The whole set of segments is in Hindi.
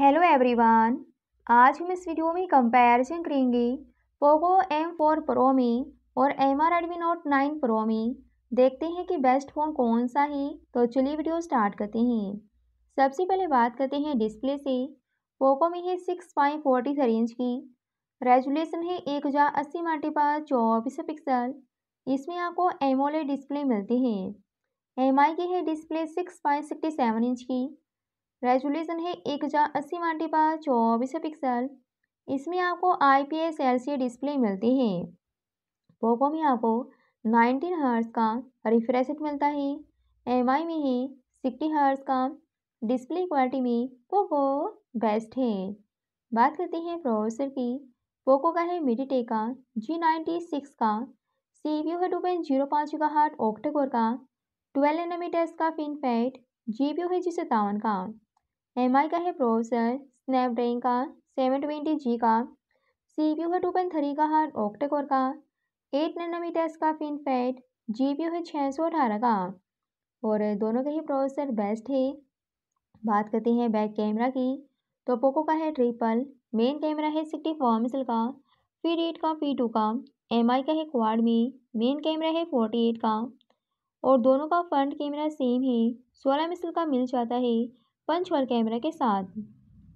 हेलो एवरीवन आज हम इस वीडियो में कंपैरिजन करेंगे पोको एम फोर प्रो में और M R Redmi note nine pro में देखते हैं कि बेस्ट फ़ोन कौन सा है तो चलिए वीडियो स्टार्ट करते हैं सबसे पहले बात करते हैं डिस्प्ले से पोको में है six point forty three inch की रेजुलेशन है एक हज़ार अस्सी मल्टीपल चौबीस पिक्सल इसमें आपको एमोले डिस्प्ले मिलती है एम आई की है display six point sixty seven inch की रेजुलेशन है एक हज़ार अस्सी माल्टी बार चौबीस पिक्सल इसमें आपको I P S L C display मिलती है पोको में आपको नाइनटीन हर्स का रिफ्रेश मिलता है एम आई में है सिक्सटी हर्स का डिस्प्ले क्वालिटी में पोको बेस्ट है बात करते हैं प्रोसेसर की पोको का है मिडीटे का जी नाइन्टी सिक्स का सी वी यू है टू पॉइंट जीरो पाँच का हार्ट ऑक्टेकोर का ट्वेल्व एनोमीटर्स का FinFET G P U है जी सत्तावन का एम आई का है प्रोसेसर स्नैपड्रैगन का सेवन ट्वेंटी जी का सी पी यू है टू पॉइंट थ्री का है ऑक्टेकोर का एट नैनोमीटर्स का फैट जी पी यू है छः सौ अठारह का और दोनों के ही प्रोसेसर बेस्ट है बात करते हैं बैक कैमरा की तो पोको का है ट्रिपल मेन कैमरा है सिक्सटी फोर मेसल का फी एट का फी टू का एम आई का है क्वाड में मेन कैमरा है फोर्टी एट का और दोनों का फ्रंट कैमरा सेम है सोलह मेसल का मिल जाता है पंच और कैमरा के साथ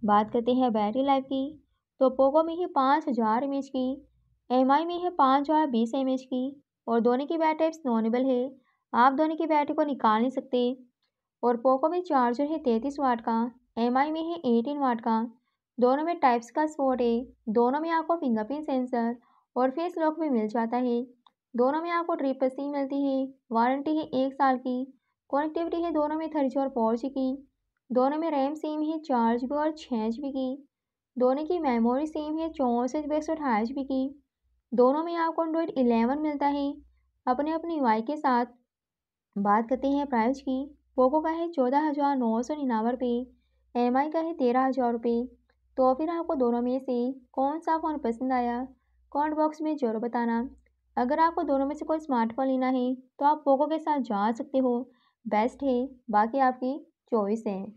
बात करते हैं बैटरी लाइफ की तो पोको में है पाँच हज़ार एम की एम में है पाँच हज़ार बीस एम की और दोनों की बैटरी नॉनेबल है आप दोनों की बैटरी को निकाल नहीं सकते और पोको में चार्जर है तैंतीस वाट का एम में है एटीन वाट का दोनों में टाइप्स का स्पोर्ट है दोनों में आपको फिंगरप्रिंट सेंसर और फेस लॉक भी मिल जाता है दोनों में आपको ट्रिप सी मिलती है वारंटी है एक साल की कनेक्टिविटी है दोनों में थर्जी और फोर की दोनों में रैम सेम है चार जी बी और छः जी बी की दोनों की मेमोरी सेम है चौंसठ एक सौ अठारह जी बी की दोनों में आपको एंड्रॉयड इलेवन मिलता है अपने अपने वाई के साथ बात करते हैं प्राइस की पोको का है चौदह हज़ार नौ सौ निन्यानवे रुपये एम का है तेरह हज़ार रुपये तो फिर आपको दोनों में से कौन सा फ़ोन पसंद आया कॉमेंट बॉक्स में ज़रूर बताना अगर आपको दोनों में से कोई स्मार्टफोन लेना है तो आप पोको के साथ जा सकते हो बेस्ट है बाकी आपकी चॉइस है